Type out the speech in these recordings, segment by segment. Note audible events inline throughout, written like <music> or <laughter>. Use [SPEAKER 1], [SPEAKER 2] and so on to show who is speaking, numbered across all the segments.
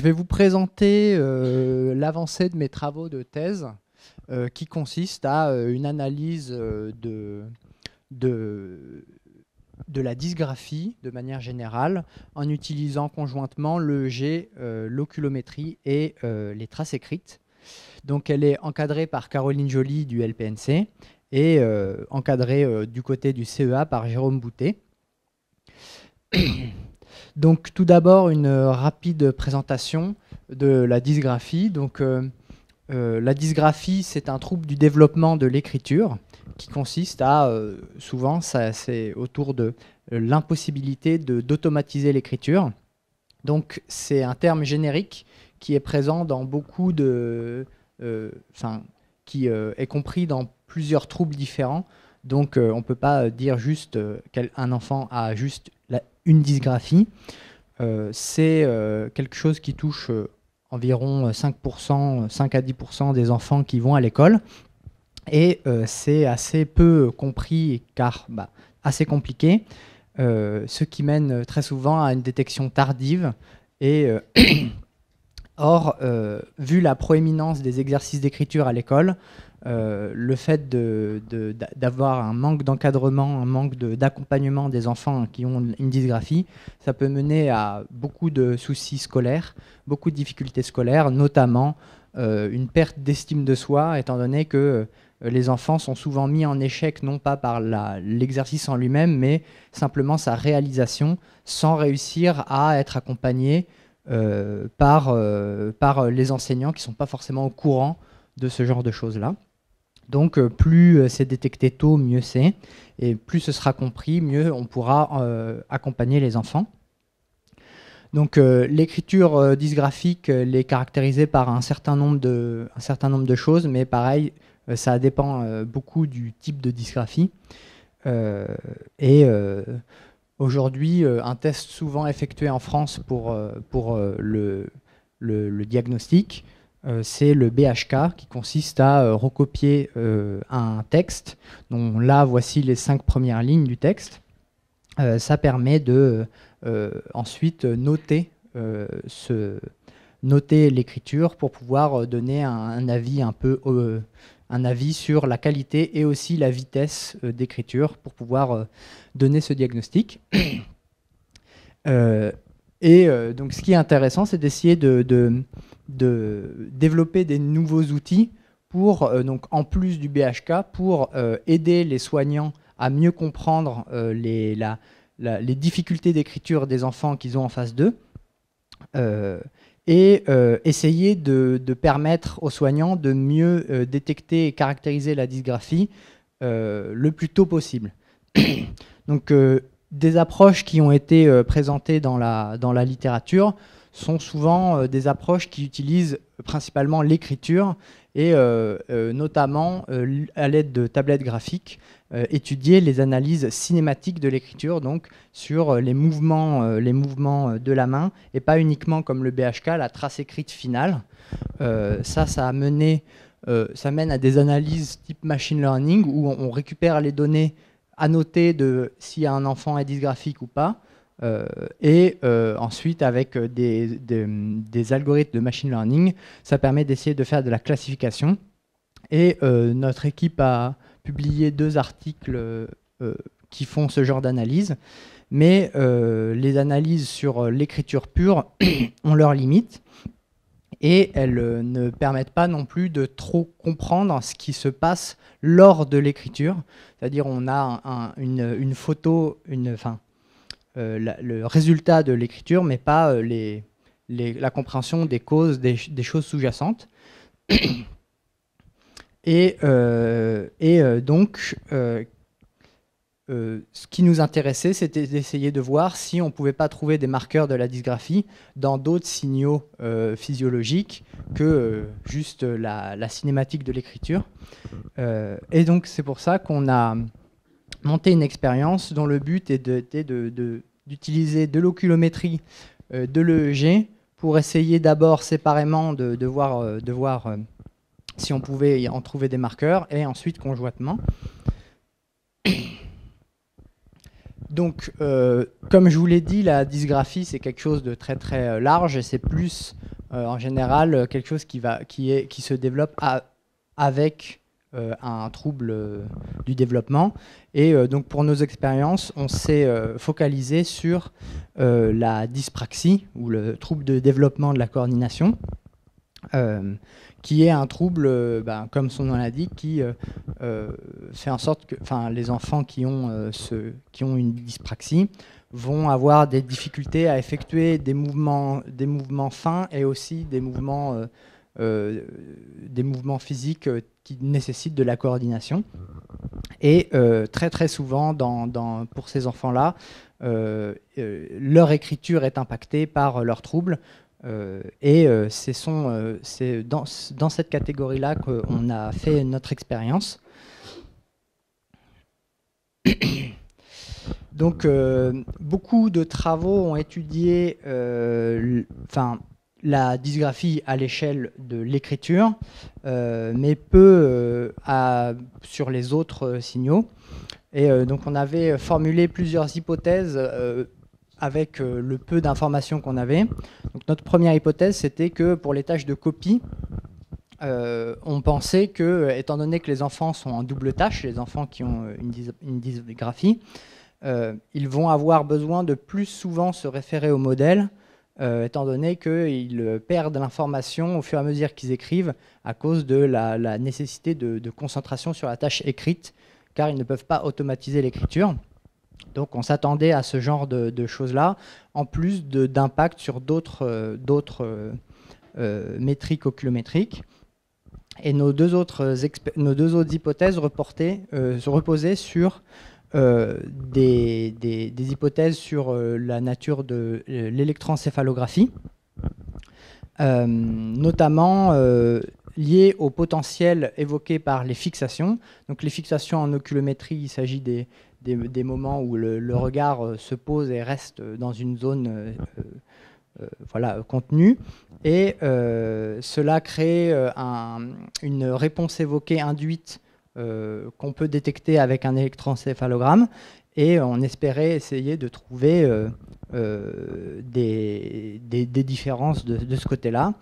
[SPEAKER 1] je vais vous présenter euh, l'avancée de mes travaux de thèse euh, qui consiste à euh, une analyse de, de, la dysgraphie de manière générale en utilisant conjointement le g l'oculométrie et les traces écrites. Donc elle est encadrée par Caroline Joly du LPNC et encadrée du côté du CEA par Jérôme Boutet. <clears throat> Donc tout d'abord une euh, rapide présentation de la dysgraphie. Donc euh, euh, la dysgraphie, c'est un trouble du développement de l'écriture qui consiste à, souvent, c'est autour de l'impossibilité d'automatiser l'écriture. Donc c'est un terme générique qui est présent dans beaucoup de... Enfin, qui est compris dans plusieurs troubles différents. Donc on ne peut pas dire juste qu'un enfant a juste la, une dysgraphie. Euh, c'est euh, quelque chose qui touche euh, environ 5%, 5 à 10% des enfants qui vont à l'école. Et c'est assez peu compris car bah, assez compliqué, ce qui mène très souvent à une détection tardive. Et <clears throat> or, vu la proéminence des exercices d'écriture à l'école, euh, le fait d'avoir un manque d'encadrement, un manque d'accompagnement des enfants qui ont une dysgraphie, ça peut mener à beaucoup de soucis scolaires, beaucoup de difficultés scolaires, notamment euh, une perte d'estime de soi, étant donné que euh, les enfants sont souvent mis en échec, non pas par l'exercice en lui-même, mais simplement sa réalisation, sans réussir à être accompagné par, par les enseignants qui ne sont pas forcément au courant de ce genre de choses-là. Donc euh, plus euh, c'est détecté tôt, mieux c'est. Et plus ce sera compris, mieux on pourra euh, accompagner les enfants. Donc l'écriture dysgraphique, elle est caractérisée par un certain nombre de, un certain nombre de choses, mais pareil, ça dépend beaucoup du type de dysgraphie. et aujourd'hui, un test souvent effectué en France pour, pour le, diagnostic, euh, c'est le BHK qui consiste à euh, recopier euh, un texte. Donc là, voici les cinq premières lignes du texte. ça permet de ensuite noter l'écriture pour pouvoir donner un, avis un peu un avis sur la qualité et aussi la vitesse d'écriture pour pouvoir donner ce diagnostic. <coughs> Et donc, ce qui est intéressant, c'est d'essayer de, de développer des nouveaux outils pour, euh, donc, en plus du BHK, pour euh, aider les soignants à mieux comprendre euh, les, la, les, difficultés d'écriture des enfants qu'ils ont en face d'eux et essayer de, de, permettre aux soignants de mieux détecter et caractériser la dysgraphie le plus tôt possible. <coughs> donc, des approches qui ont été euh, présentées dans la, dans la littérature sont souvent euh, des approches qui utilisent principalement l'écriture et euh, notamment à l'aide de tablettes graphiques étudier les analyses cinématiques de l'écriture donc sur les mouvements les mouvements de la main et pas uniquement comme le BHK la trace écrite finale ça ça a ça mène à des analyses type machine learning où on récupère les données noter de si un enfant est dysgraphique ou pas, euh, et euh, ensuite, avec euh, des, algorithmes de machine learning, ça permet d'essayer de faire de la classification. Et notre équipe a publié deux articles qui font ce genre d'analyse. Mais les analyses sur l'écriture pure <coughs> ont leurs limites et elles euh, ne permettent pas non plus de trop comprendre ce qui se passe lors de l'écriture. C'est-à-dire on a une, photo, une, fin, euh, le résultat de l'écriture, mais pas euh, les, la compréhension des causes, des, choses sous-jacentes. <coughs> et, et donc, euh, ce qui nous intéressait, c'était d'essayer de voir si on ne pouvait pas trouver des marqueurs de la dysgraphie dans d'autres signaux euh, physiologiques que euh, juste la, cinématique de l'écriture. et donc c'est pour ça qu'on a monté une expérience dont le but était d'utiliser de, de l'oculométrie, de l'EEG, pour essayer d'abord séparément de, de voir, voir si on pouvait en trouver des marqueurs, et ensuite conjointement. Donc, euh, comme je vous l'ai dit, la dysgraphie, c'est quelque chose de très très euh, large et c'est plus, euh, en général, quelque chose qui, se développe avec un trouble du développement. Et donc, pour nos expériences, on s'est focalisé sur la dyspraxie ou le trouble de développement de la coordination. Euh, qui est un trouble, euh, ben, comme son nom l'indique, qui euh, fait en sorte que les enfants qui ont, ce, qui ont une dyspraxie vont avoir des difficultés à effectuer des mouvements, des mouvements fins et aussi des mouvements, des mouvements physiques qui nécessitent de la coordination. Et très très souvent, dans, pour ces enfants-là, leur écriture est impactée par leurs troubles. Euh, et euh, c'est euh, dans, cette catégorie-là qu'on a fait notre expérience. <coughs> Donc, beaucoup de travaux ont étudié la dysgraphie à l'échelle de l'écriture, mais peu sur les autres signaux. Et donc, on avait formulé plusieurs hypothèses avec euh, le peu d'informations qu'on avait. notre première hypothèse, c'était que pour les tâches de copie, euh, on pensait que, étant donné que les enfants sont en double tâche, les enfants qui ont euh, une, dysgraphie, ils vont avoir besoin de plus souvent se référer au modèle, étant donné qu'ils perdent l'information au fur et à mesure qu'ils écrivent à cause de la, nécessité de, concentration sur la tâche écrite, car ils ne peuvent pas automatiser l'écriture. Donc on s'attendait à ce genre de, choses-là, en plus d'impact sur d'autres euh, euh, euh, métriques oculométriques. Et nos deux autres, hypothèses se reposaient sur des, hypothèses sur la nature de l'électroencéphalographie, notamment liées au potentiel évoqué par les fixations. Donc les fixations en oculométrie, il s'agit des, des, moments où le, regard euh, se pose et reste dans une zone euh, euh, voilà, contenue. Et cela crée une réponse évoquée induite qu'on peut détecter avec un électroencéphalogramme. Et on espérait essayer de trouver euh, des, différences de, ce côté-là.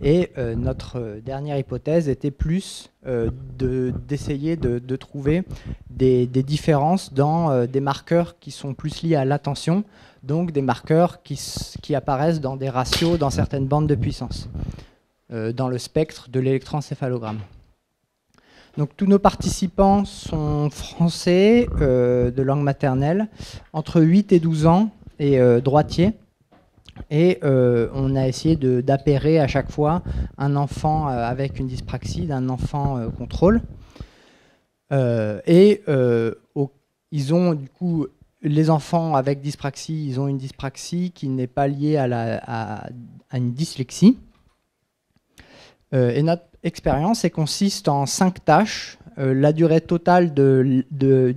[SPEAKER 1] Et euh, notre euh, dernière hypothèse était plus de d'essayer de, trouver des, différences dans des marqueurs qui sont plus liés à l'attention, donc des marqueurs qui, qui, apparaissent dans des ratios dans certaines bandes de puissance, dans le spectre de l'électroencéphalogramme. Donc tous nos participants sont français de langue maternelle, entre 8 et 12 ans, et euh, droitier. Et euh, on a essayé d'appairer à chaque fois un enfant euh, avec une dyspraxie d'un enfant contrôle. et ils ont du coup les enfants avec dyspraxie, ils ont une dyspraxie qui n'est pas liée à, la, une dyslexie. et notre expérience consiste en cinq tâches. la durée totale de,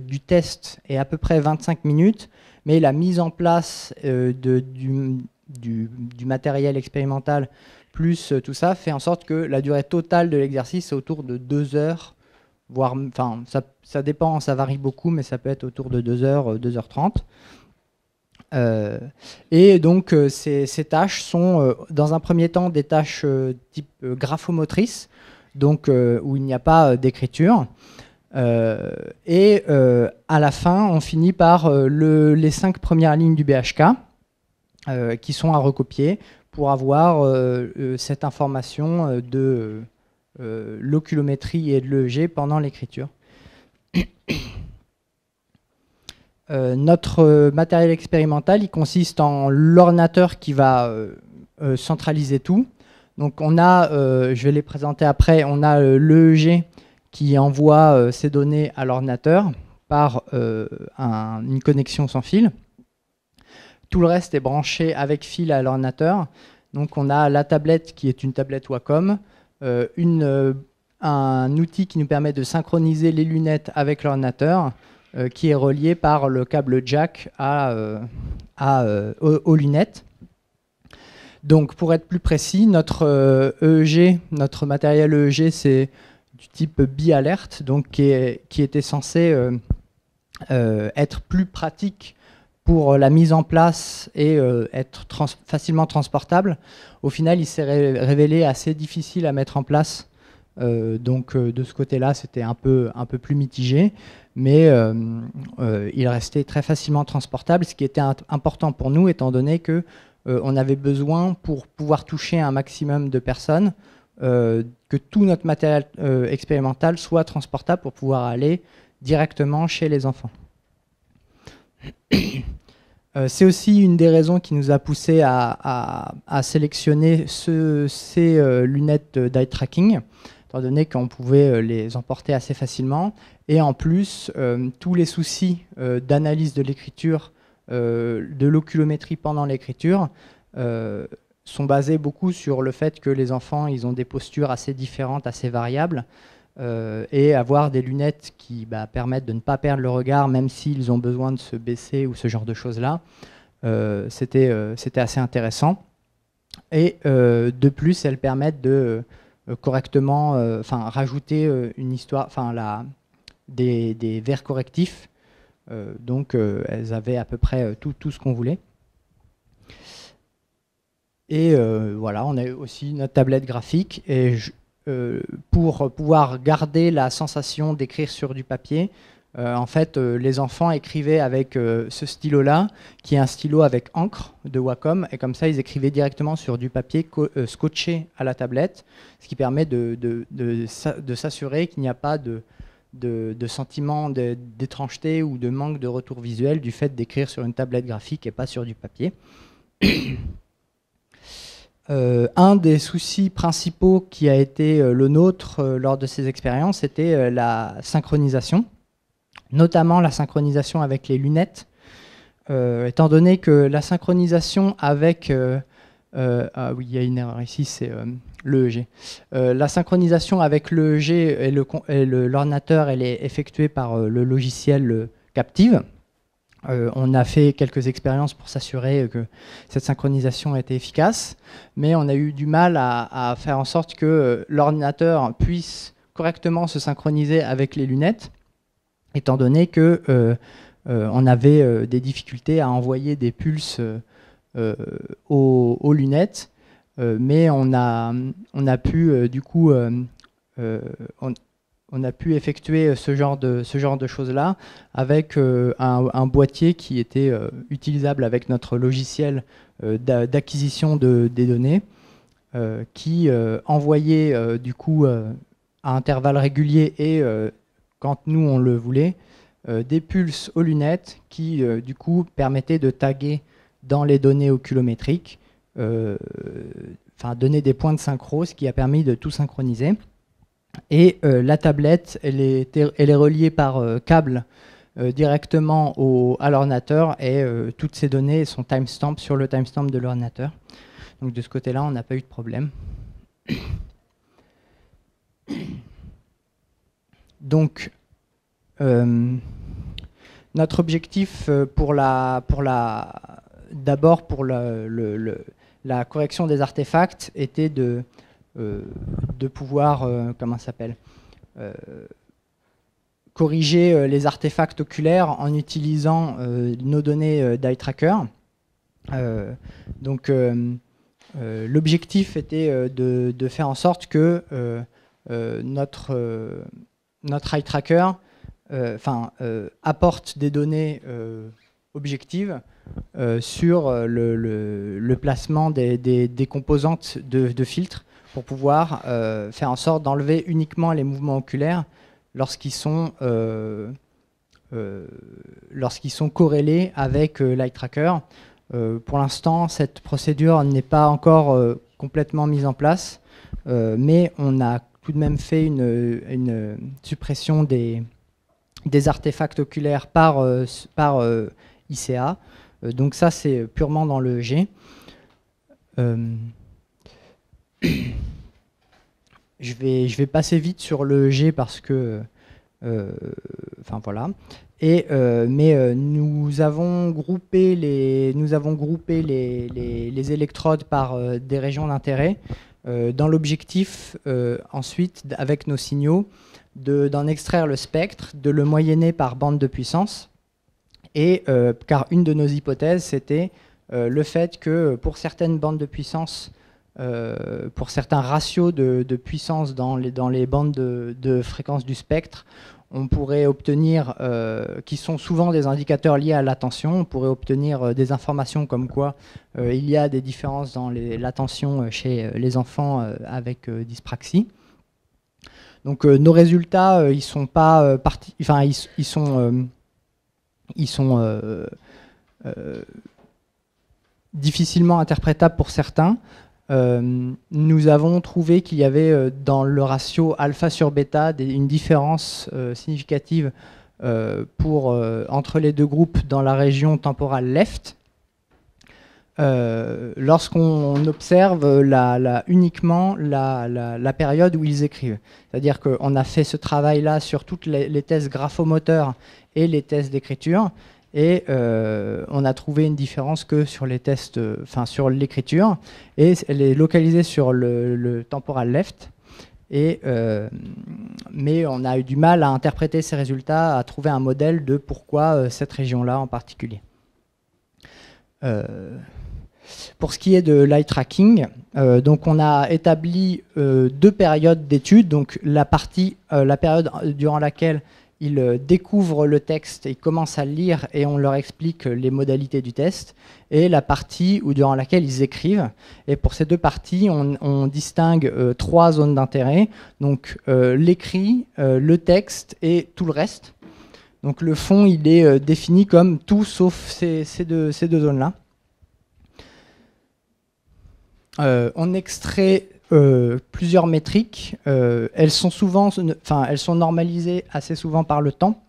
[SPEAKER 1] du test est à peu près 25 minutes mais la mise en place euh, du, matériel expérimental plus euh, tout ça fait en sorte que la durée totale de l'exercice est autour de deux heures, voire, enfin, ça, dépend, ça varie beaucoup, mais ça peut être autour de 2 heures, 2h30. Euh, et donc ces, tâches sont dans un premier temps des tâches type graphomotrices, donc où il n'y a pas d'écriture. Euh, et euh, à la fin, on finit par euh, les cinq premières lignes du BHK qui sont à recopier pour avoir cette information de l'oculométrie et de l'EG pendant l'écriture. <coughs> notre matériel expérimental, il consiste en l'ordinateur qui va centraliser tout. Donc on a, je vais les présenter après, on a l'EEG qui envoie euh, ces données à l'ordinateur par euh, une connexion sans fil. Tout le reste est branché avec fil à l'ordinateur. Donc on a la tablette qui est une tablette Wacom, euh, un outil qui nous permet de synchroniser les lunettes avec l'ordinateur, qui est relié par le câble jack aux, aux, lunettes. Donc pour être plus précis, notre EEG, e notre matériel EEG, c'est du type bi-alerte, donc qui, était censé euh, euh, être plus pratique pour la mise en place et euh, être facilement transportable. Au final, il s'est révélé assez difficile à mettre en place. donc de ce côté-là, c'était un peu, un peu plus mitigé, mais il restait très facilement transportable, ce qui était important pour nous, étant donné que on avait besoin, pour pouvoir toucher un maximum de personnes, euh, que tout notre matériel euh, expérimental soit transportable pour pouvoir aller directement chez les enfants. <coughs> Euh, c'est aussi une des raisons qui nous a poussé à, sélectionner ces lunettes d'eye tracking, étant donné qu'on pouvait les emporter assez facilement. Et en plus, tous les soucis d'analyse de l'écriture, de l'oculométrie pendant l'écriture, sont basées beaucoup sur le fait que les enfants, ils ont des postures assez différentes, assez variables, euh, et avoir des lunettes qui bah, permettent de ne pas perdre le regard, même s'ils ont besoin de se baisser ou ce genre de choses-là, euh, euh, c'était assez intéressant. Et de plus, elles permettent de correctement, enfin, rajouter une histoire, des, vers correctifs. donc, elles avaient à peu près tout, tout ce qu'on voulait. Et euh, voilà, on a aussi notre tablette graphique. Et euh, pour pouvoir garder la sensation d'écrire sur du papier, euh, en fait, les enfants écrivaient avec ce stylo-là, qui est un stylo avec encre de Wacom, et comme ça, ils écrivaient directement sur du papier scotché à la tablette, ce qui permet de, de s'assurer qu'il n'y a pas de, sentiment d'étrangeté ou de manque de retour visuel du fait d'écrire sur une tablette graphique et pas sur du papier. Euh, un des soucis principaux qui a été euh, le nôtre euh, lors de ces expériences, était la synchronisation, notamment la synchronisation avec les lunettes, étant donné que la synchronisation avec... Ah oui, il a une erreur ici, c'est l'EEG. la synchronisation avec e et l'ordinateur, est effectuée par le logiciel Captive, euh, on a fait quelques expériences pour s'assurer que cette synchronisation était efficace, mais on a eu du mal à, faire en sorte que euh, l'ordinateur puisse correctement se synchroniser avec les lunettes, étant donné que euh, on avait des difficultés à envoyer des pulses aux, lunettes, mais on a, on a pu du coup on a pu effectuer euh, ce genre de, choses-là avec euh, un, boîtier qui était euh, utilisable avec notre logiciel d'acquisition de, des données, qui envoyait du coup à intervalles réguliers et quand nous on le voulait, des pulses aux lunettes qui du coup permettaient de taguer dans les données oculométriques, enfin donner des points de synchro, ce qui a permis de tout synchroniser. Et euh, la tablette, elle est, reliée par euh, câble euh, directement au, à l'ordinateur et toutes ces données sont timestamp sur le timestamp de l'ordinateur. Donc de ce côté-là, on n'a pas eu de problème. Donc, notre objectif pour la, pour la, d'abord pour la, la correction des artefacts était de, de pouvoir, euh, comment s'appelle euh, corriger euh, les artefacts oculaires en utilisant nos données d'eye tracker. donc l'objectif était de, faire en sorte que notre, notre eye tracker apporte des données objectives sur le, placement des, composantes de, de filtres pour pouvoir euh, faire en sorte d'enlever uniquement les mouvements oculaires lorsqu'ils sont, euh, euh, lorsqu'ils sont corrélés avec l'eye tracker. pour l'instant, cette procédure n'est pas encore complètement mise en place, mais on a tout de même fait une, suppression des, des artefacts oculaires par, par ICA. donc ça, c'est purement dans le G. <coughs> je, vais, je vais passer vite sur le G parce que. Euh, enfin voilà. Et, euh, mais euh, nous avons groupé les, nous avons groupé les, électrodes par des régions d'intérêt dans l'objectif ensuite avec nos signaux d'en extraire le spectre, de le moyenner par bande de puissance. Et car une de nos hypothèses, c'était le fait que pour certaines bandes de puissance, euh, pour certains ratios de, puissance dans les, les bandes de, de fréquence du spectre, on pourrait obtenir, euh, qui sont souvent des indicateurs liés à l'attention, on pourrait obtenir euh, des informations comme quoi il y a des différences dans l'attention chez les enfants avec dyspraxie. Donc nos résultats, ils sont pas enfin ils, ils, sont, ils sont difficilement interprétables pour certains. Euh, nous avons trouvé qu'il y avait euh, dans le ratio alpha sur bêta une différence euh, significative entre les deux groupes dans la région temporale left. lorsqu'on observe la, uniquement la, période où ils écrivent. C'est-à-dire qu'on a fait ce travail-là sur toutes les, les tests graphomoteurs et les tests d'écriture, et euh, on a trouvé une différence que sur les tests, euh, enfin sur l'écriture, et elle est localisée sur le, temporal left. Euh, mais on a eu du mal à interpréter ces résultats, à trouver un modèle de pourquoi cette région-là en particulier. pour ce qui est de l'eye tracking, donc on a établi deux périodes d'études. Donc la période durant laquelle ils euh, découvrent le texte, ils commencent à le lire et on leur explique euh, les modalités du test, et la partie ou durant laquelle ils écrivent. Et pour ces deux parties, on, distingue euh, trois zones d'intérêt, donc l'écrit, le texte et tout le reste. Donc le fond, il est défini comme tout sauf ces deux zones-là. on extrait euh, plusieurs métriques. Euh, elles, sont souvent, elles sont normalisées assez souvent par le temps.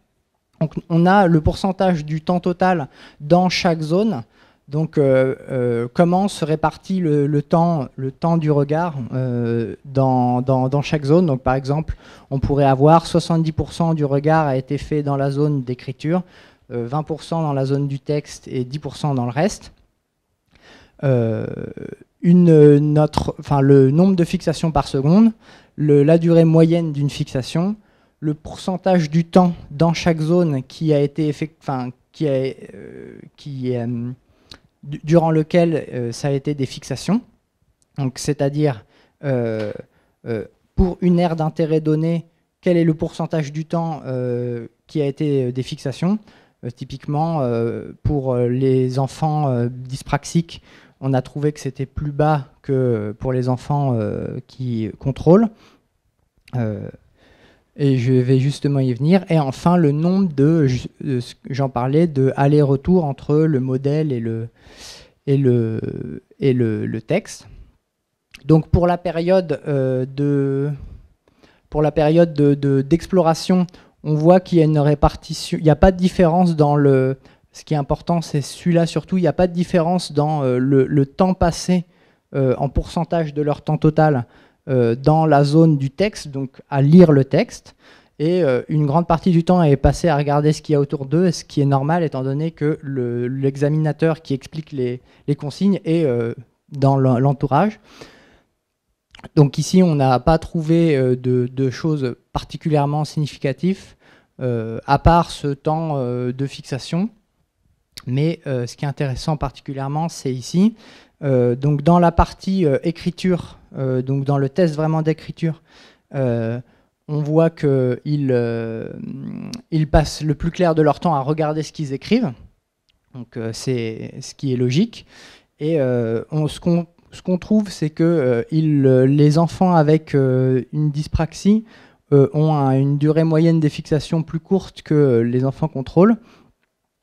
[SPEAKER 1] Donc, on a le pourcentage du temps total dans chaque zone. Donc, euh, comment se répartit le, temps, le temps du regard dans, dans, chaque zone. Donc, par exemple, on pourrait avoir 70% du regard a été fait dans la zone d'écriture, 20% dans la zone du texte et 10% dans le reste. Euh, une, euh, notre, le nombre de fixations par seconde, le, la durée moyenne d'une fixation, le pourcentage du temps dans chaque zone qui a été qui, euh, qui durant lequel ça a été des fixations. Donc, c'est-à-dire pour une aire d'intérêt donnée, quel est le pourcentage du temps qui a été des fixations Typiquement, pour les enfants dyspraxiques on a trouvé que c'était plus bas que pour les enfants euh, qui contrôlent. Euh, et je vais justement y venir. Et enfin, le nombre de, j'en parlais, de aller-retour entre le modèle et le, et le, et le, texte. Donc pour la période euh, de pour la période d'exploration, de, on voit qu'il y a une répartition, il n'y a pas de différence dans le ce qui est important, c'est celui-là surtout. Il n'y a pas de différence dans euh, le, temps passé euh, en pourcentage de leur temps total euh, dans la zone du texte, donc à lire le texte. Et une grande partie du temps est passée à regarder ce qu'il y a autour d'eux, ce qui est normal étant donné que l'examinateur qui explique les, consignes est dans l'entourage. Donc ici, on n'a pas trouvé de, choses particulièrement significatives, à part ce temps de fixation. Mais euh, ce qui est intéressant particulièrement, c'est ici, euh, dans la partie euh, écriture, donc dans le test vraiment d'écriture, on voit qu'ils ils passent le plus clair de leur temps à regarder ce qu'ils écrivent. Donc c'est ce qui est logique. Et ce qu'on trouve, c'est que les enfants avec une dyspraxie ont une durée moyenne des fixations plus courte que les enfants contrôles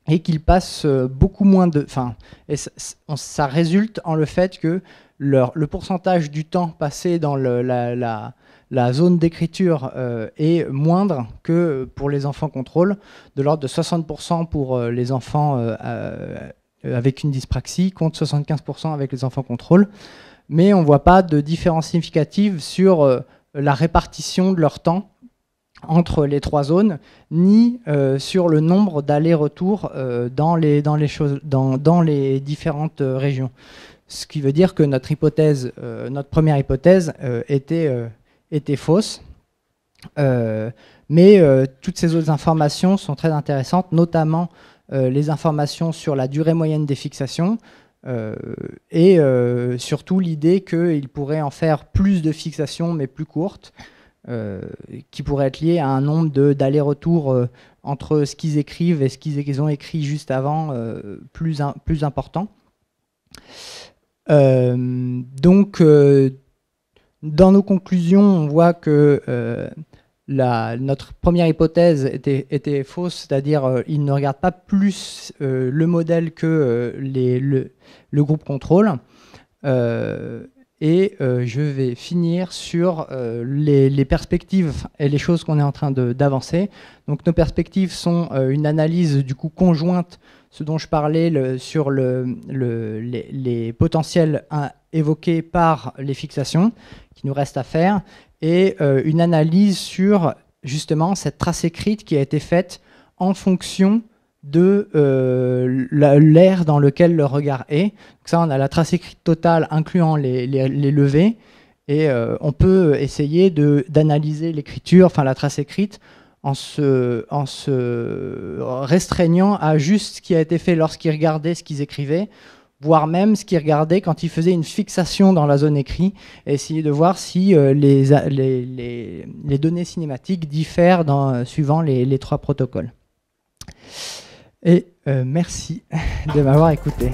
[SPEAKER 1] et qu'ils passent euh, beaucoup moins de... Enfin, ça, ça, résulte en le fait que leur, le pourcentage du temps passé dans la, zone d'écriture euh, est moindre que pour les enfants contrôle, de l'ordre de 60% pour euh, les enfants avec une dyspraxie, contre 75% avec les enfants contrôle. Mais on ne voit pas de différence significative sur la répartition de leur temps entre les trois zones, ni euh, sur le nombre d'allers-retours euh, dans, les, différentes euh, régions. Ce qui veut dire que notre notre première hypothèse était, fausse. mais toutes ces autres informations sont très intéressantes, notamment les informations sur la durée moyenne des fixations, et surtout l'idée qu'il pourrait en faire plus de fixations mais plus courtes, euh, qui pourrait être lié à un nombre d'allers-retours euh, entre ce qu'ils écrivent et ce qu'ils ont écrit juste avant euh, plus, plus important. donc, dans nos conclusions, on voit que notre première hypothèse était, fausse, c'est-à-dire ils ne regardent pas plus le modèle que le, groupe contrôle. Et euh, je vais finir sur euh, les, perspectives et les choses qu'on est en train d'avancer. Donc nos perspectives sont euh, une analyse du coup conjointe, ce dont je parlais sur le, les, potentiels hein, évoqués par les fixations qui nous restent à faire, et une analyse sur justement cette trace écrite qui a été faite en fonction de euh, l'air dans lequel le regard est. ça, on a la trace écrite totale incluant les, levées, et euh, on peut essayer d'analyser l'écriture, enfin la trace écrite, en se, restreignant à juste ce qui a été fait lorsqu'ils regardaient ce qu'ils écrivaient, voire même ce qu'ils regardaient quand ils faisaient une fixation dans la zone écrite, et essayer de voir si euh, les, les, données cinématiques diffèrent dans, suivant les trois protocoles. Et euh, merci <laughs> de m'avoir écouté.